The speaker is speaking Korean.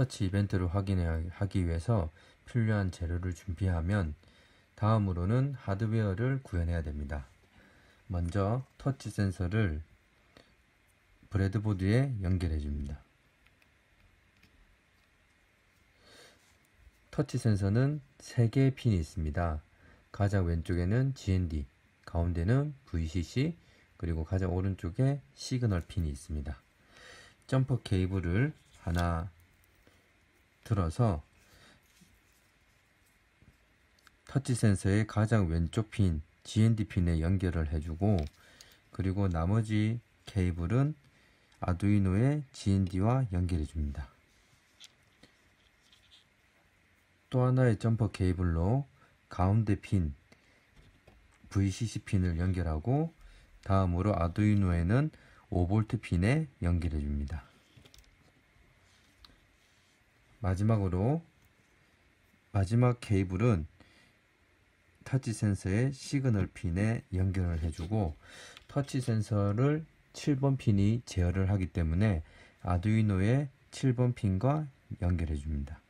터치 이벤트를 확인하기 위해서 필요한 재료를 준비하면 다음으로는 하드웨어를 구현해야 됩니다. 먼저 터치 센서를 브레드보드에 연결해 줍니다. 터치 센서는 3개의 핀이 있습니다. 가장 왼쪽에는 GND, 가운데는 VCC, 그리고 가장 오른쪽에 시그널 핀이 있습니다. 점퍼 케이블을 하나 들어서 터치 센서의 가장 왼쪽 핀 GND 핀에 연결을 해주고 그리고 나머지 케이블은 아두이노의 GND와 연결해 줍니다. 또 하나의 점퍼 케이블로 가운데 핀 VCC 핀을 연결하고 다음으로 아두이노에는 5V 핀에 연결해 줍니다. 마지막으로 마지막 케이블은 터치 센서의 시그널 핀에 연결을 해주고 터치 센서를 7번 핀이 제어를 하기 때문에 아두이노의 7번 핀과 연결해 줍니다.